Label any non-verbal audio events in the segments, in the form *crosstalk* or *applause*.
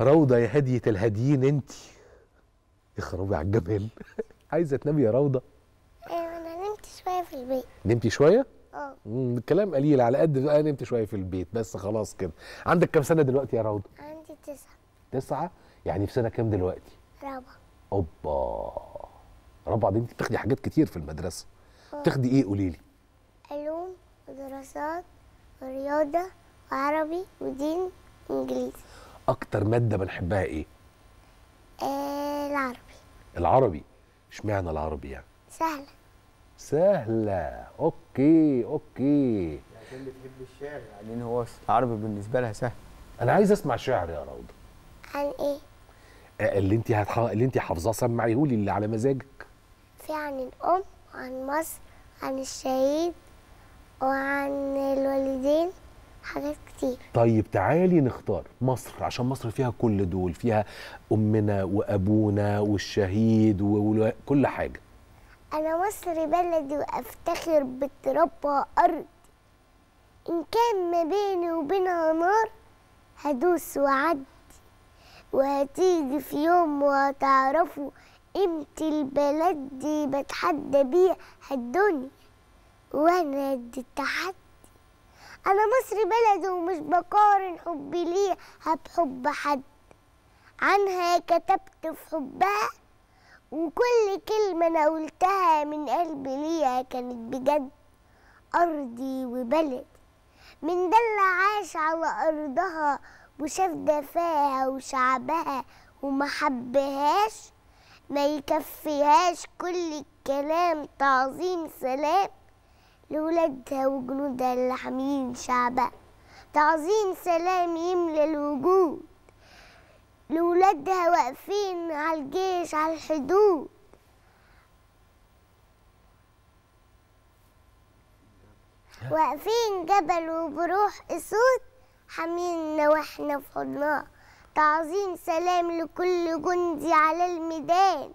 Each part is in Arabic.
روضه يا هديه الهاديين انت يخربي على الجمال *laughs* عايزه تنامي يا روضه ايوه انا نمت شويه في البيت نمتي شويه اه الكلام قليل على قد بقى نمت شويه في البيت بس خلاص كده عندك كام سنه دلوقتي يا روضه عندي تسعة تسعة يعني في سنه كام دلوقتي رابعه اوبا رابعه دي انت بتاخدي حاجات كتير في المدرسه آه. بتاخدي ايه قولي لي علوم ودراسات ورياضه وعربي ودين وانجليزي اكتر ماده بنحبها ايه آه، العربي العربي اشمعنى العربي يعني سهله سهله اوكي اوكي عشان بتحب الشعر يعني هو العربي بالنسبه لها سهل انا عايز اسمع شعر يا روضه عن ايه آه، اللي انت هتح... اللي انت حافظاه سمعيهولي اللي على مزاجك في عن الام وعن مصر عن الشهيد وعن الوالدين حاجات كتير طيب تعالي نختار مصر عشان مصر فيها كل دول فيها امنا وابونا والشهيد وكل حاجه انا مصر بلدي وافتخر بتربى ارض ان كان ما بيني وبينها نار هدوس وعدي وهتيجي في يوم وهتعرفوا قيمة البلد دي بتحدى بيها الدنيا وانا قد التحدي أنا مصر بلدي ومش بقارن حبي ليها بحب حد عنها كتبت في حبها وكل كلمة أنا قلتها من قلبي ليها كانت بجد أرضي وبلدي من ده اللي عاش على أرضها وشاف دفاها وشعبها ومحبهاش ما يكفيهاش كل الكلام تعظيم سلام لولادها وجنودها اللي حاميين شعبها تعظيم سلام يملى الوجود لولادها واقفين على الجيش على الحدود واقفين جبل وبروح اسود حامينا واحنا في حضناه تعظيم سلام لكل جندي على الميدان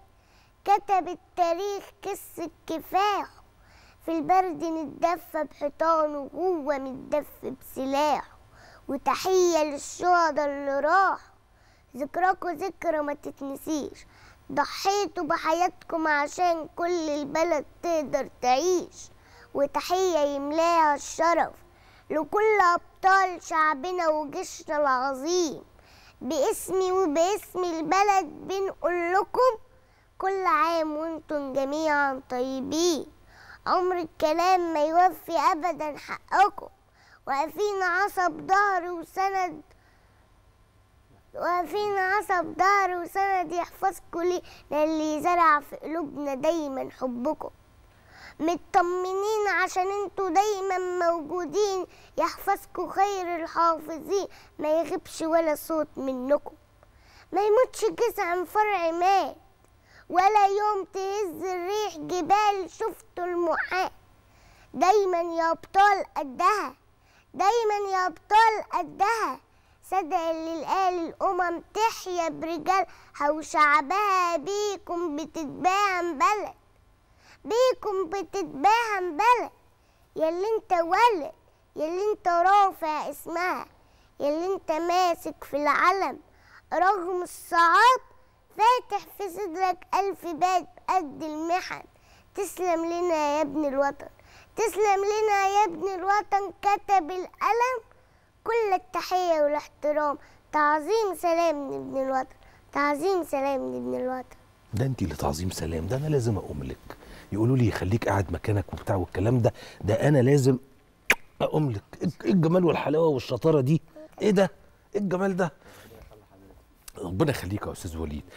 كتب التاريخ قصة كفاح في البرد نتدفى بحيطانه جوه متدفى بسلاحه وتحية للشهداء اللي راحوا ذكراكوا ذكرى ما تتنسيش ضحيتوا بحياتكم عشان كل البلد تقدر تعيش وتحية يملاها الشرف لكل أبطال شعبنا وجيشنا العظيم باسمي وباسم البلد بنقول لكم كل عام وانتم جميعا طيبين عمر الكلام ما يوفي أبدا حقكم واقفين عصب ظهر وسند واقفين عصب ظهر وسند يحفظكم لي للي زرع في قلوبنا دايما حبكم مطمنين عشان انتوا دايما موجودين يحفظكم خير الحافظين ما يغيبش ولا صوت منكم ما يموتش جزء عن فرع مات ولا يوم تهز الريح جبال شفت المحاء دايما يا ابطال قدها دايما يا ابطال قدها صدق اللي قال الامم تحيا برجالها وشعبها بيكم بتتباهم بلد بيكم بتتباهم بلد ياللي انت ولد ياللي انت رافع اسمها ياللي انت ماسك في العلم رغم الصعاب فاتح في صدرك ألف باب قد المحن تسلم لنا يا ابن الوطن تسلم لنا يا ابن الوطن كتب القلم كل التحية والاحترام تعظيم سلام لابن الوطن تعظيم سلام لابن الوطن ده انت اللي تعظيم سلام ده انا لازم اقوم لك يقولوا لي خليك قاعد مكانك وبتاع والكلام ده ده انا لازم اقوم لك ايه الجمال والحلاوه والشطاره دي ايه ده ايه الجمال ده ربنا يخليك يا استاذ وليد